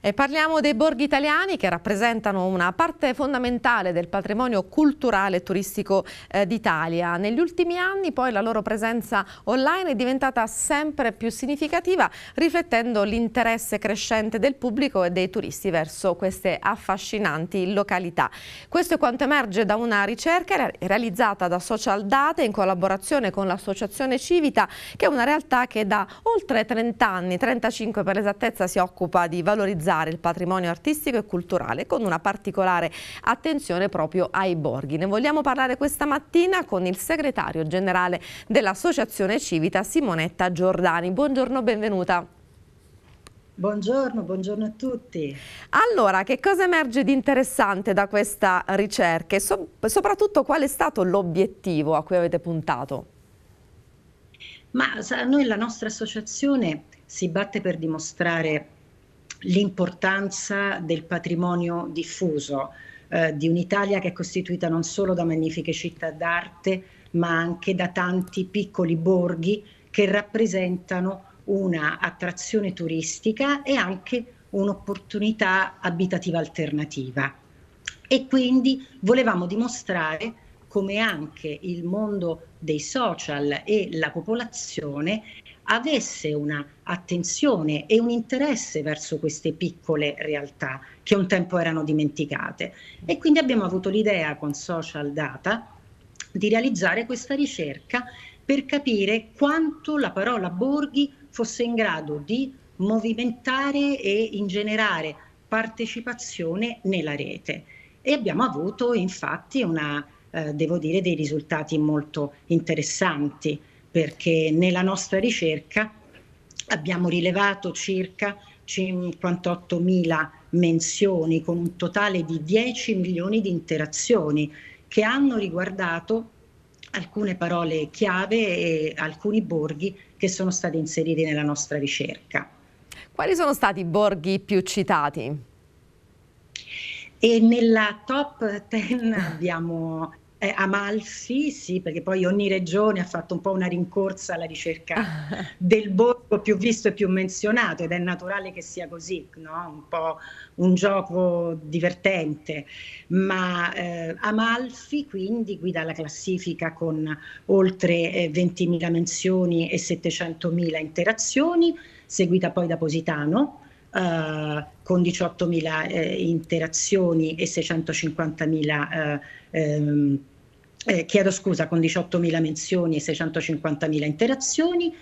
E parliamo dei borghi italiani che rappresentano una parte fondamentale del patrimonio culturale e turistico eh, d'Italia. Negli ultimi anni poi la loro presenza online è diventata sempre più significativa riflettendo l'interesse crescente del pubblico e dei turisti verso queste affascinanti località. Questo è quanto emerge da una ricerca realizzata da Social Data in collaborazione con l'associazione Civita che è una realtà che da oltre 30 anni, 35 per esattezza, si occupa di valorizzare valorizzare il patrimonio artistico e culturale con una particolare attenzione proprio ai borghi. Ne vogliamo parlare questa mattina con il segretario generale dell'Associazione Civita Simonetta Giordani. Buongiorno, benvenuta. Buongiorno, buongiorno a tutti. Allora, che cosa emerge di interessante da questa ricerca e so soprattutto qual è stato l'obiettivo a cui avete puntato? Ma sa, noi la nostra associazione si batte per dimostrare l'importanza del patrimonio diffuso, eh, di un'Italia che è costituita non solo da magnifiche città d'arte, ma anche da tanti piccoli borghi che rappresentano una attrazione turistica e anche un'opportunità abitativa alternativa. E quindi volevamo dimostrare come anche il mondo dei social e la popolazione avesse un'attenzione e un interesse verso queste piccole realtà che un tempo erano dimenticate. E quindi abbiamo avuto l'idea con Social Data di realizzare questa ricerca per capire quanto la parola borghi fosse in grado di movimentare e ingenerare partecipazione nella rete. E abbiamo avuto infatti una eh, devo dire, dei risultati molto interessanti, perché nella nostra ricerca abbiamo rilevato circa 58.000 menzioni con un totale di 10 milioni di interazioni che hanno riguardato alcune parole chiave e alcuni borghi che sono stati inseriti nella nostra ricerca. Quali sono stati i borghi più citati? E nella top 10 abbiamo eh, Amalfi, sì, perché poi ogni regione ha fatto un po' una rincorsa alla ricerca del borgo più visto e più menzionato ed è naturale che sia così, no? un po' un gioco divertente. Ma eh, Amalfi quindi guida la classifica con oltre eh, 20.000 menzioni e 700.000 interazioni, seguita poi da Positano eh, con 18.000 eh, interazioni e 650.000 eh, ehm, eh, chiedo scusa, con 18.000 menzioni e 650.000 interazioni,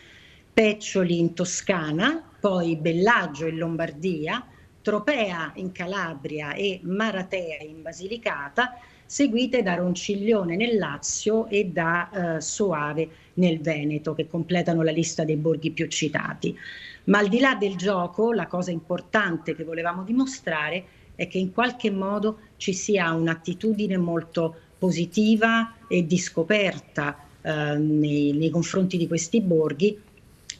Peccioli in Toscana, poi Bellagio in Lombardia, Tropea in Calabria e Maratea in Basilicata, seguite da Ronciglione nel Lazio e da eh, Soave nel Veneto, che completano la lista dei borghi più citati. Ma al di là del gioco, la cosa importante che volevamo dimostrare è che in qualche modo ci sia un'attitudine molto positiva e di scoperta eh, nei, nei confronti di questi borghi,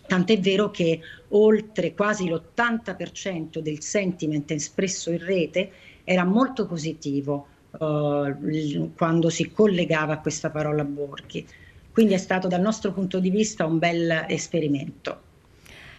tant'è vero che oltre quasi l'80% del sentiment espresso in rete era molto positivo eh, quando si collegava a questa parola Borghi. Quindi è stato dal nostro punto di vista un bel esperimento.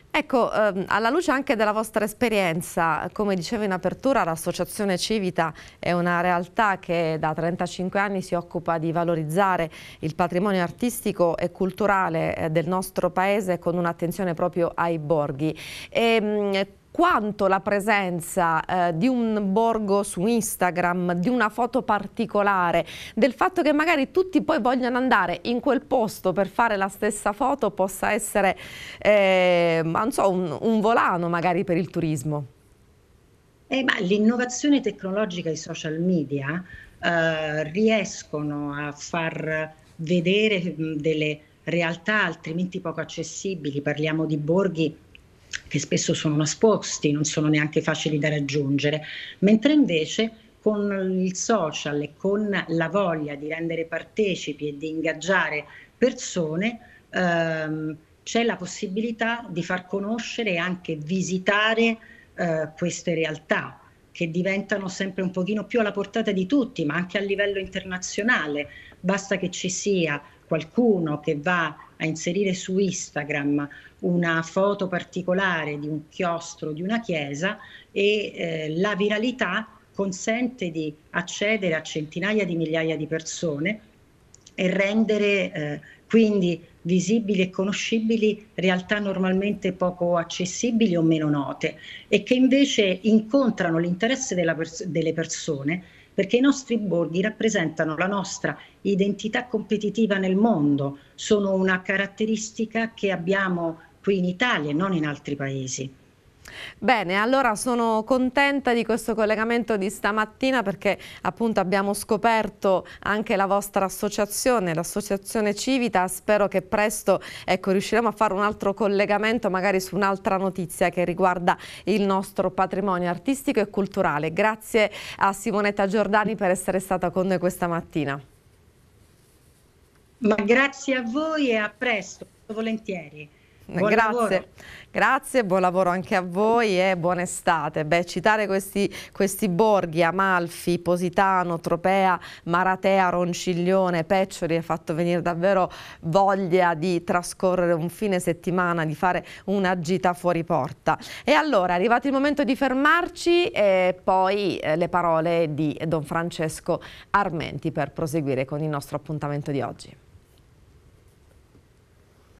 Ecco, ehm, alla luce anche della vostra esperienza, come dicevo in apertura, l'associazione Civita è una realtà che da 35 anni si occupa di valorizzare il patrimonio artistico e culturale eh, del nostro paese con un'attenzione proprio ai borghi. E, ehm, quanto la presenza eh, di un borgo su Instagram, di una foto particolare, del fatto che magari tutti poi vogliano andare in quel posto per fare la stessa foto possa essere eh, so, un, un volano magari per il turismo. Eh, l'innovazione tecnologica e i social media eh, riescono a far vedere mm, delle realtà altrimenti poco accessibili. Parliamo di borghi che spesso sono nascosti, non sono neanche facili da raggiungere, mentre invece con il social e con la voglia di rendere partecipi e di ingaggiare persone ehm, c'è la possibilità di far conoscere e anche visitare eh, queste realtà che diventano sempre un pochino più alla portata di tutti, ma anche a livello internazionale. Basta che ci sia qualcuno che va a inserire su Instagram una foto particolare di un chiostro, di una chiesa e eh, la viralità consente di accedere a centinaia di migliaia di persone e rendere eh, quindi visibili e conoscibili realtà normalmente poco accessibili o meno note e che invece incontrano l'interesse pers- delle persone perché i nostri borghi rappresentano la nostra identità competitiva nel mondo, sono una caratteristica che abbiamo qui in Italia e non in altri paesi. Bene, allora sono contenta di questo collegamento di stamattina perché appunto abbiamo scoperto anche la vostra associazione, l'associazione Civita, spero che presto ecco, riusciremo a fare un altro collegamento magari su un'altra notizia che riguarda il nostro patrimonio artistico e culturale. Grazie a Simonetta Giordani per essere stata con noi questa mattina. Ma grazie a voi e a presto, volentieri. Buon Grazie. Lavoro. Grazie, buon lavoro anche a voi e buona estate. Beh, citare questi, questi, borghi, Amalfi, Positano, Tropea, Maratea, Ronciglione, Peccioli, ha fatto venire davvero voglia di trascorrere un fine settimana, di fare una gita fuori porta. E allora, è arrivato il momento di fermarci e poi eh, le parole di Don Francesco Armenti per proseguire con il nostro appuntamento di oggi.